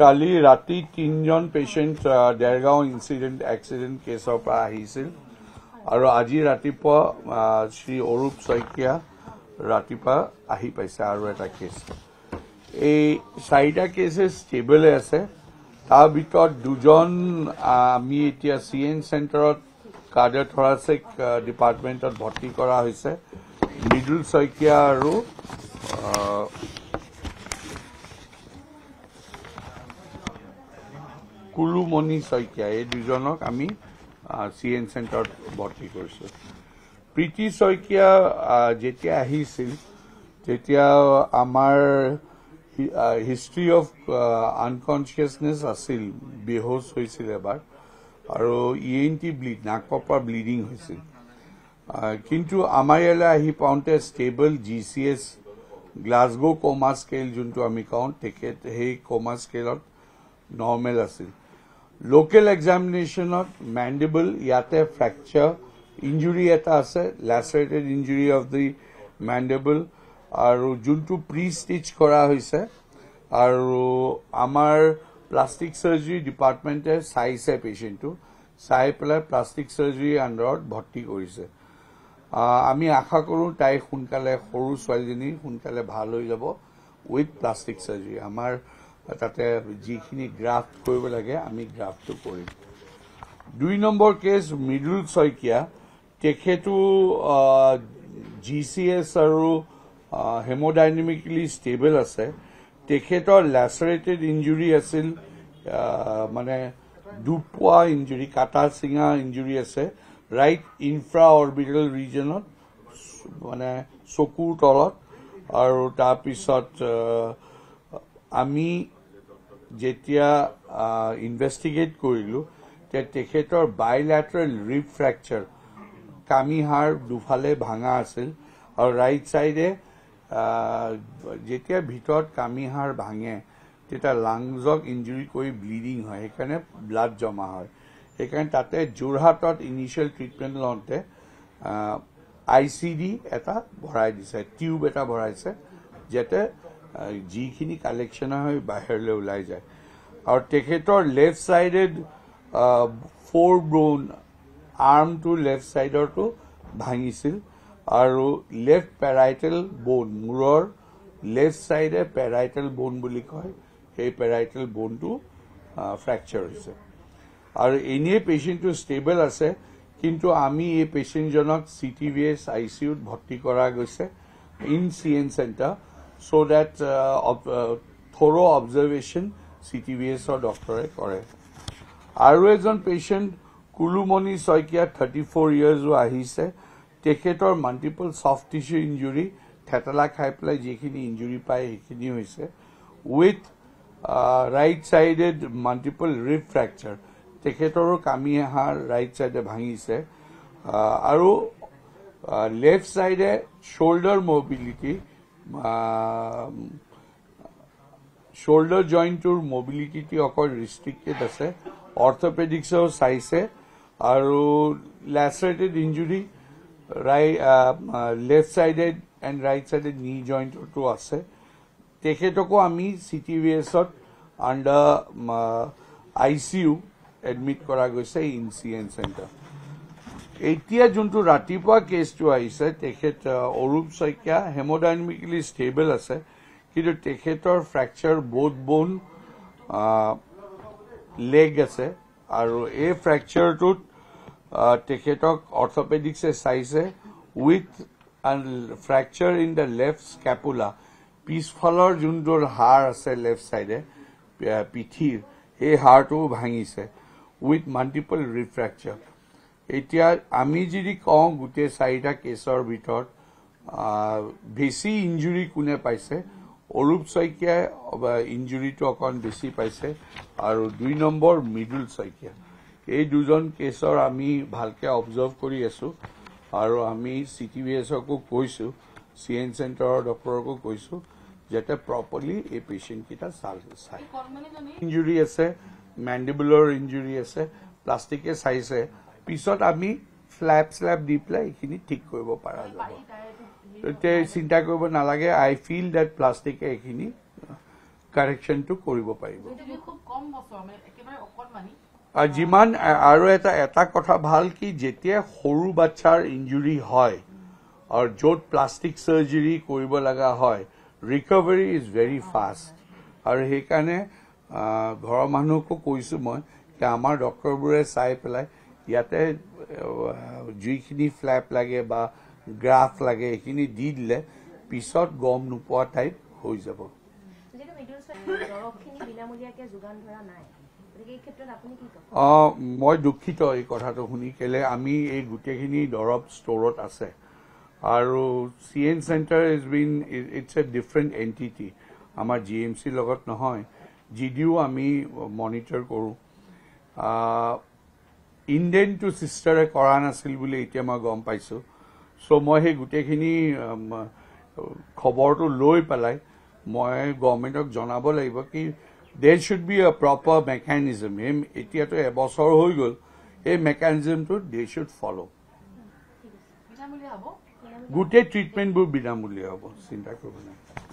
কালি ৰাতি তিনিজন patient Dergaon incident accident কেছৰ পৰা আহিছিল আৰু আজি ৰাতিপুৱা শ্ৰী অৰূপ শইকীয়া ৰাতিপুৱা আহি পাইছে আৰু এটা কেছ এই চাৰিটা কেছে ষ্টেবলে আছে তাৰ ভিতৰত দুজন আমি এতিয়া চি এন চেণ্টাৰত কাৰ্ডিঅ'থৰাচিক ডিপাৰ্টমেণ্টত ভৰ্তি কৰা হৈছে মৃদুল শইকীয়া আৰু কুলুমণি শইকীয়া এই দুজনক আমি চি এন চেণ্টাৰত ভৰ্তি কৰিছোঁ প্ৰীতি শইকীয়া যেতিয়া আহিছিল তেতিয়া আমাৰ হিষ্ট্ৰী অফ আনকনচিয়াছনেছ আছিল বেহোচ হৈছিল এবাৰ আৰু ই এন টি ব্লিড নাকৰ পৰা ব্লিডিং হৈছিল কিন্তু আমাৰ ইয়ালৈ আহি পাওঁতে stable G C S Glasgow' coma scale যোনটো আমি কওঁ তেখেত সেই কমা স্কেলত নৰ্মেল আছিল লোকেল এক্সামিনেশ্যনত মেণ্ডিবল ইয়াতে ফ্ৰেকচাৰ ইঞ্জুৰি এটা আছে লেচাৰেটেড ইঞ্জুৰি অফ দি মেণ্ডেবল আৰু যোনটো প্ৰি ষ্টিচ কৰা হৈছে আৰু আমাৰ প্লাষ্টিক চাৰ্জাৰী ডিপাৰ্টমেণ্টে চাইছে পেচেণ্টটো চাই পেলাই প্লাষ্টিক চাৰ্জাৰী আণ্ডাৰত ভৰ্তি কৰিছে আমি আশা কৰোঁ তাই সোনকালে সৰু ছোৱালীজনী সোনকালে ভাল হৈ যাব উইথ প্লাষ্টিক চাৰ্জাৰী আমাৰ তাতে যিখিনি গ্ৰাফ্ট কৰিব লাগে আমি গ্ৰাফ্টটো কৰিম দুই নম্বৰ কেছ মৃদুল শইকীয়া তেখেতো জি চি এছ আৰু হেমডাইনেমিকেলি ষ্টেবল আছে তেখেতৰ লেচাৰেটেড ইঞ্জুৰী আছিল মানে দুপোৱা ইঞ্জুৰী কাটা চিঙা ইঞ্জুৰী আছে ৰাইট ইনফ্ৰা অৰ্বিটেল ৰিজনত মানে চকুৰ তলত আৰু তাৰপিছত আমি যেতিয়া ইনভেষ্টিগেট কৰিলোঁ তেতিয়া তেখেতৰ বাইলেটাৰেল ৰিপ ফ্ৰেকচাৰ কামিহাৰ দুফালে ভাঙা আছিল আৰু ৰাইট ছাইডে যেতিয়া ভিতৰত কামিহাৰ ভাঙে তেতিয়া লাংজক ইঞ্জুৰি কৰি ব্লিডিং হয় সেইকাৰণে ব্লাড জমা হয় সেইকাৰণে তাতে যোৰহাটত ইনিচিয়েল ট্ৰিটমেণ্ট লওঁতে আই চি ডি এটা ভৰাই দিছে টিউব এটা ভৰাইছে যাতে যিখিনি কালেকশ্যন হয় বাহিৰলৈ ওলাই যায় আৰু তেখেতৰ লেফ্ট ছাইডেড ফ'ৰ ব্ৰ'ন আৰ্মটো লেফ্ট ছাইডৰটো ভাঙিছিল আৰু লেফ্ট পেৰাইটেল ব'ন মূৰৰ লেফ্ট ছাইডে পেৰাইটেল ব'ন বুলি কয় সেই পেৰাইটেল ব'নটো ফ্ৰেকচাৰ হৈছে আৰু এনেই পেচেণ্টটো ষ্টেবল আছে কিন্তু আমি এই পেচেণ্টজনক C T B S I C ইউত ভৰ্তি কৰা গৈছে in C N center so that uh, ob uh, thorough observation CTVS or doctor hai kore. Arwezon patient Kulumoni Soikia, 34 years wa ahi se, teket or multiple soft tissue injury, tetalak hyplai jekini injury pae hekini hoi se, with uh, right-sided multiple rib fracture, teket or kami haa right-sided bhangi se, uh, aru uh, left side shoulder mobility, shoulder জইণ্টটোৰ মবিলিটিটি অকল restricted আছে অৰ্থপেডিক্সেও চাইছে আৰু lacerated injury ৰাই left sided and right sided knee জইণ্টতো আছে তেখেতকো আমি চি টি ভি এছত under I C U admit কৰা গৈছে ইঞ্চিডেণ্ট চেণ্টাৰ এতিয়া যোনটো ৰাতিপুৱা কেচটো আহিছে তেখেত অৰূপ শইকীয়া হেমডাইনমিকেলি ষ্টেবল আছে কিন্তু তেখেতৰ ফ্ৰেকচাৰ বহুত বন লেগ আছে আৰু এই ফ্ৰেকচাৰটোত তেখেতক অৰ্থপেডিক্সে চাইছে with fracture in the left scapula পিছফালৰ যোনটো হাড় আছে লেফ্ট চাইডে পিঠিৰ সেই হাড়টোও ভাঙিছে উইথ মাল্টিপল ৰিফ্ৰেকচাৰ এতিয়া আমি যদি কওঁ গোটেই চাৰিটা কেছৰ ভিতৰত বেছি ইঞ্জুৰি কোনে পাইছে অৰূপ শইকীয়াই ইঞ্জুৰিটো অকণ বেছি পাইছে আৰু দুই নম্বৰ মৃদুল শইকীয়া এই দুজন কেছৰ আমি ভালকৈ অবজাৰ্ভ কৰি আছোঁ আৰু আমি চি টি বি এছকো কৈছোঁ চি এন চেণ্টাৰৰ ডক্টৰকো কৈছোঁ যাতে প্ৰপাৰলি এই পেচেণ্টকেইটা চাই ইঞ্জুৰি আছে মেণ্ডিবুলৰ ইঞ্জুৰি আছে প্লাষ্টিকে চাইছে পিছত আমি শ্লেপ শ্লেপ দি পেলাই এইখিনি ঠিক কৰিব পৰা যাব তেতিয়া চিন্তা কৰিব নালাগে আই ফিল ডেট প্লাষ্টিকে এইখিনি কাৰেকশ্যনটো কৰিব পাৰিব যিমান আৰু এটা এটা কথা ভাল কি যেতিয়া সৰু বাচ্চাৰ ইঞ্জুৰি হয় আৰু য'ত প্লাষ্টিক চাৰ্জাৰী কৰিব লগা হয় ৰিকভাৰী ইজ ভেৰি ফাষ্ট আৰু সেইকাৰণে ঘৰৰ মানুহকো কৈছোঁ মই যে আমাৰ ডক্টৰবোৰে চাই পেলাই ইয়াতে যিখিনি ফ্লেপ লাগে বা গ্ৰাফ লাগে সেইখিনি দি দিলে পিছত গম নোপোৱা টাইপ হৈ যাব অঁ মই দুখিত এই কথাটো শুনি কেলে আমি এই গোটেইখিনি দৰৱ ষ্ট'ৰত আছে আৰু C N center is been it's a different entity আমাৰ জি এম চিৰ লগত নহয় যদিও আমি মনিটৰ কৰোঁ ইণ্ডেন টু চিষ্টাৰে কৰা নাছিল বুলি এতিয়া মই গম পাইছোঁ চ' মই সেই গোটেইখিনি খবৰটো লৈ পেলাই মই গভৰ্ণমেণ্টক জনাব লাগিব কি they should be a proper mechanism সেই এতিয়াতো এবছৰ হৈ গ'ল সেই মেকানিজমটো দে শ্বুড ফল' গোটেই ট্ৰিটমেণ্টবোৰ বিনামূলীয়া হ'ব চিন্তা কৰিব নাই